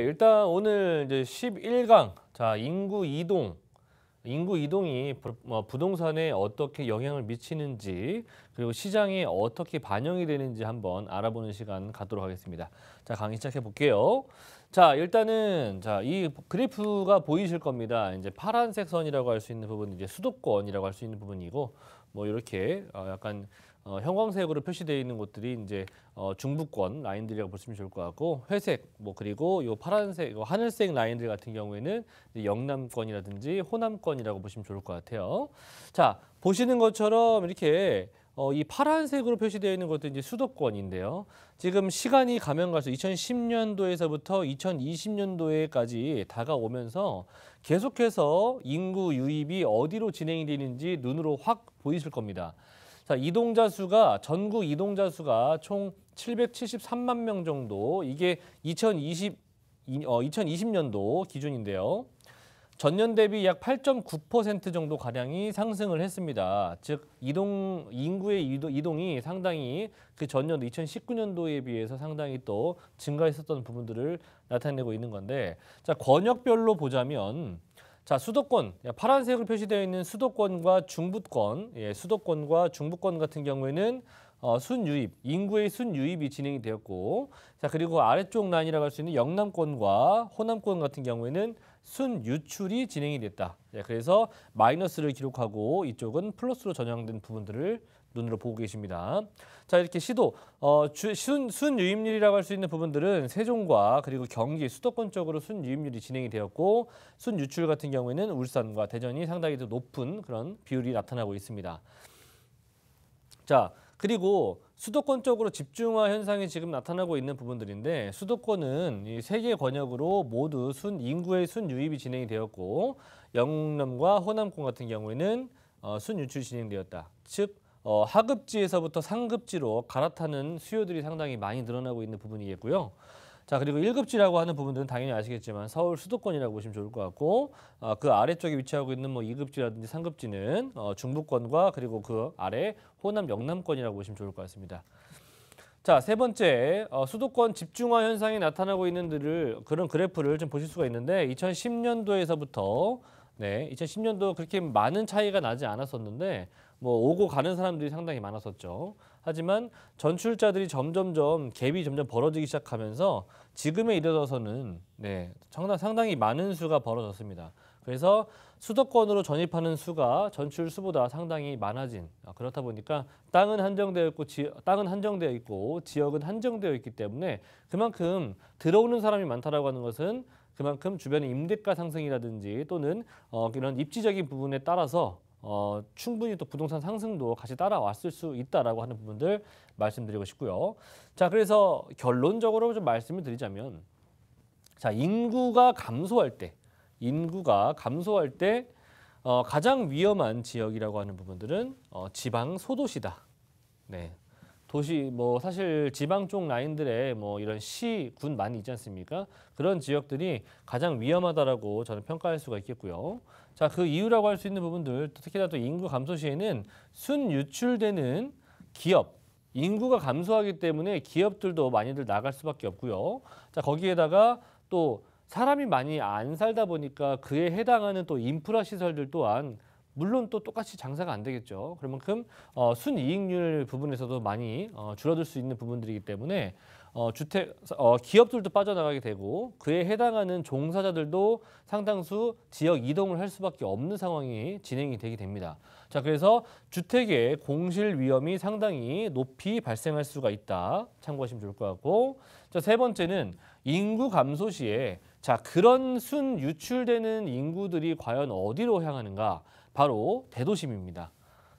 네, 일단 오늘 이제 11강 자 인구 이동 인구 이동이 뭐 부동산에 어떻게 영향을 미치는지 그리고 시장에 어떻게 반영이 되는지 한번 알아보는 시간 갖도록 하겠습니다. 자 강의 시작해 볼게요. 자 일단은 자이 그래프가 보이실 겁니다. 이제 파란색 선이라고 할 수 있는 부분 이제 수도권이라고 할 수 있는 부분이고 뭐 이렇게 어, 약간 어, 형광색으로 표시되어 있는 곳들이 이제 어, 중부권 라인들이라고 보시면 좋을 것 같고 회색 뭐 그리고 요 파란색 요 하늘색 라인들 같은 경우에는 영남권이라든지 호남권이라고 보시면 좋을 것 같아요. 자 보시는 것처럼 이렇게 어, 이 파란색으로 표시되어 있는 것도 이제 수도권인데요. 지금 시간이 가면 가서 2010년도에서부터 2020년도에까지 다가오면서 계속해서 인구 유입이 어디로 진행이 되는지 눈으로 확 보이실 겁니다. 자, 이동자 수가 전국 이동자 수가 총 773만 명 정도. 이게 2020 어, 2020년도 기준인데요. 전년 대비 약 8.9% 정도 가량이 상승을 했습니다. 즉 이동 인구의 이동, 이동이 상당히 그 전년도 2019년도에 비해서 상당히 또 증가했었던 부분들을 나타내고 있는 건데 자 권역별로 보자면 자 수도권 예, 파란색으로 표시되어 있는 수도권과 중부권, 예, 수도권과 중부권 같은 경우에는 어, 순유입, 인구의 순유입이 진행이 되었고 자 그리고 아래쪽 라인이라고 할 수 있는 영남권과 호남권 같은 경우에는 순유출이 진행이 됐다. 네, 그래서 마이너스를 기록하고 이쪽은 플러스로 전향된 부분들을 눈으로 보고 계십니다. 자 이렇게 시도 어, 주, 순, 순유입률이라고 할 수 있는 부분들은 세종과 그리고 경기 수도권 쪽으로 순유입률이 진행이 되었고 순유출 같은 경우에는 울산과 대전이 상당히 높은 그런 비율이 나타나고 있습니다. 자 그리고 수도권 쪽으로 집중화 현상이 지금 나타나고 있는 부분들인데 수도권은 이 세계 권역으로 모두 순 인구의 순 유입이 진행이 되었고 영남과 호남권 같은 경우에는 어, 순유출 진행되었다. 즉 어, 하급지에서부터 상급지로 갈아타는 수요들이 상당히 많이 늘어나고 있는 부분이겠고요. 자 그리고 1급지라고 하는 부분들은 당연히 아시겠지만 서울 수도권이라고 보시면 좋을 것 같고 어, 그 아래쪽에 위치하고 있는 뭐 2급지라든지 3급지는 어, 중부권과 그리고 그 아래 호남 영남권이라고 보시면 좋을 것 같습니다. 자, 세 번째 어, 수도권 집중화 현상이 나타나고 있는 들을 그런 그래프를 좀 보실 수가 있는데 2010년도에서부터 네, 2010년도 그렇게 많은 차이가 나지 않았었는데 뭐 오고 가는 사람들이 상당히 많았었죠. 하지만 전출자들이 점점점 갭이 점점 벌어지기 시작하면서 지금에 이르러서는 네, 상당, 상당히 많은 수가 벌어졌습니다. 그래서 수도권으로 전입하는 수가 전출 수보다 상당히 많아진 아, 그렇다 보니까 땅은 한정되어 있고 지, 땅은 한정되어 있고 지역은 한정되어 있기 때문에 그만큼 들어오는 사람이 많다라고 하는 것은 그만큼 주변의 임대가 상승이라든지 또는 어, 이런 입지적인 부분에 따라서 어, 충분히 또 부동산 상승도 같이 따라왔을 수 있다라고 하는 부분들 말씀드리고 싶고요. 자, 그래서 결론적으로 좀 말씀을 드리자면 자, 인구가 감소할 때 인구가 감소할 때 어, 가장 위험한 지역이라고 하는 부분들은 어, 지방 소도시다. 네. 도시 뭐 사실 지방 쪽라인들의뭐 이런 시, 군 많이 있지 않습니까? 그런 지역들이 가장 위험하다라고 저는 평가할 수가 있겠고요. 자, 그 이유라고 할 수 있는 부분들 특히나 또 인구 감소 시에는 순 유출되는 기업 인구가 감소하기 때문에 기업들도 많이들 나갈 수밖에 없고요. 자, 거기에다가 또 사람이 많이 안 살다 보니까 그에 해당하는 또 인프라 시설들 또한 물론 또 똑같이 장사가 안 되겠죠. 그만큼 어, 순이익률 부분에서도 많이 어, 줄어들 수 있는 부분들이기 때문에 어, 주택 어, 기업들도 빠져나가게 되고 그에 해당하는 종사자들도 상당수 지역 이동을 할 수밖에 없는 상황이 진행이 되게 됩니다. 자 그래서 주택의 공실 위험이 상당히 높이 발생할 수가 있다 참고하시면 좋을 것 같고 자세 번째는 인구 감소 시에 자 그런 순 유출되는 인구들이 과연 어디로 향하는가 바로 대도심입니다.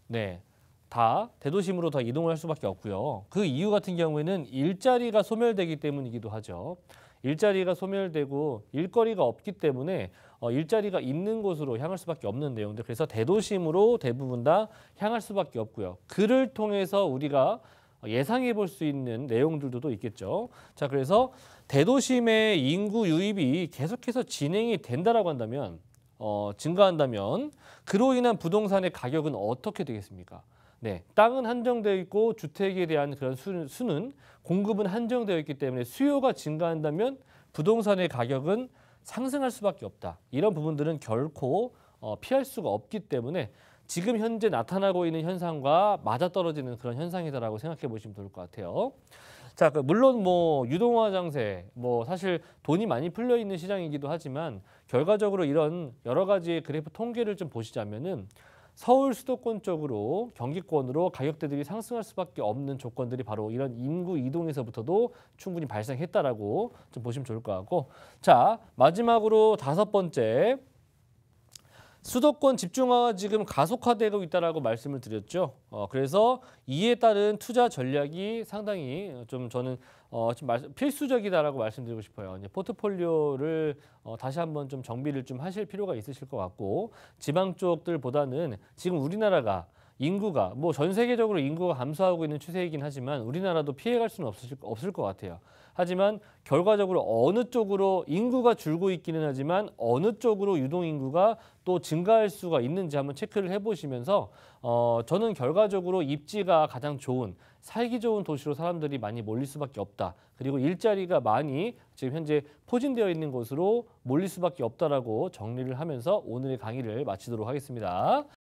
네. 다 대도심으로 다 이동을 할 수밖에 없고요. 그 이유 같은 경우에는 일자리가 소멸되기 때문이기도 하죠. 일자리가 소멸되고 일거리가 없기 때문에 어, 일자리가 있는 곳으로 향할 수밖에 없는 내용들 그래서 대도심으로 대부분 다 향할 수밖에 없고요. 그를 통해서 우리가 예상해 볼 수 있는 내용들도 있겠죠. 자, 그래서 대도심의 인구 유입이 계속해서 진행이 된다라고 한다면 어, 증가한다면 그로 인한 부동산의 가격은 어떻게 되겠습니까? 네, 땅은 한정되어 있고 주택에 대한 그런 수, 수는 공급은 한정되어 있기 때문에 수요가 증가한다면 부동산의 가격은 상승할 수밖에 없다. 이런 부분들은 결코 어, 피할 수가 없기 때문에 지금 현재 나타나고 있는 현상과 맞아떨어지는 그런 현상이다라고 생각해 보시면 좋을 것 같아요. 자, 그 물론 뭐 유동화 장세, 뭐 사실 돈이 많이 풀려 있는 시장이기도 하지만 결과적으로 이런 여러 가지 그래프 통계를 좀 보시자면은 서울 수도권 쪽으로 경기권으로 가격대들이 상승할 수밖에 없는 조건들이 바로 이런 인구 이동에서부터도 충분히 발생했다라고 좀 보시면 좋을 것 같고 자 마지막으로 다섯 번째 수도권 집중화가 지금 가속화되고 있다라고 말씀을 드렸죠. 어, 그래서 이에 따른 투자 전략이 상당히 좀 저는 어, 좀 말, 필수적이다라고 말씀드리고 싶어요. 이제 포트폴리오를 어, 다시 한번 좀 정비를 좀 하실 필요가 있으실 것 같고 지방 쪽들보다는 지금 우리나라가 인구가 뭐 전 세계적으로 인구가 감소하고 있는 추세이긴 하지만 우리나라도 피해갈 수는 없을, 없을 것 같아요. 하지만 결과적으로 어느 쪽으로 인구가 줄고 있기는 하지만 어느 쪽으로 유동 인구가 또 증가할 수가 있는지 한번 체크를 해보시면서 어, 저는 결과적으로 입지가 가장 좋은 살기 좋은 도시로 사람들이 많이 몰릴 수밖에 없다. 그리고 일자리가 많이 지금 현재 포진되어 있는 곳으로 몰릴 수밖에 없다라고 정리를 하면서 오늘의 강의를 마치도록 하겠습니다.